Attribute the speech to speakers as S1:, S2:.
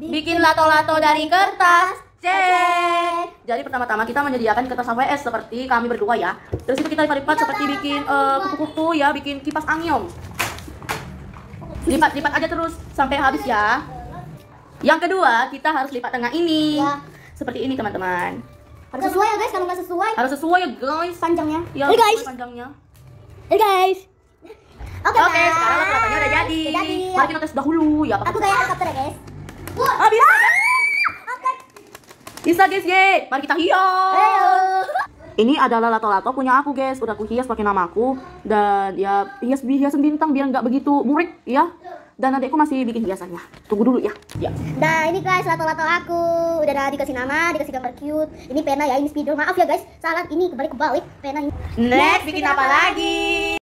S1: Bikin lato-lato dari kertas. Cek. Jadi pertama-tama kita menyediakan kertas AWS seperti kami berdua ya. Terus itu kita lipat-lipat seperti bikin eh, kupu-kupu ya, bikin kipas angin. Lipat-lipat aja terus sampai habis ya. Yang kedua, kita harus lipat tengah ini. Ya. Seperti ini, teman-teman.
S2: Harus sesuai ya, guys. Kalau nggak sesuai. Harus
S1: sesuai ya, guys. Panjangnya. Ya, hey, guys. panjangnya. Hey, guys. Oke, okay, okay, sekarang lato-latonya Udah jadi. Mari kita tes dahulu ya. Aku kayak helikopter ya, guys. Bisa guys, ye. Mari kita hias. Ini adalah lato-lato punya aku guys. Udah aku hias pakai nama aku dan ya hias hiasan bintang biar nggak begitu murik ya. Dan nanti aku masih bikin hiasannya. Tunggu dulu ya. Ya. Nah ini guys lato-lato aku. Udah ada dikasih nama, dikasih gambar cute. Ini pena ya, ini spidol. Maaf ya guys, salah. Ini kebalik-kebalik pena ini. Next, Next bikin, apa, apa lagi?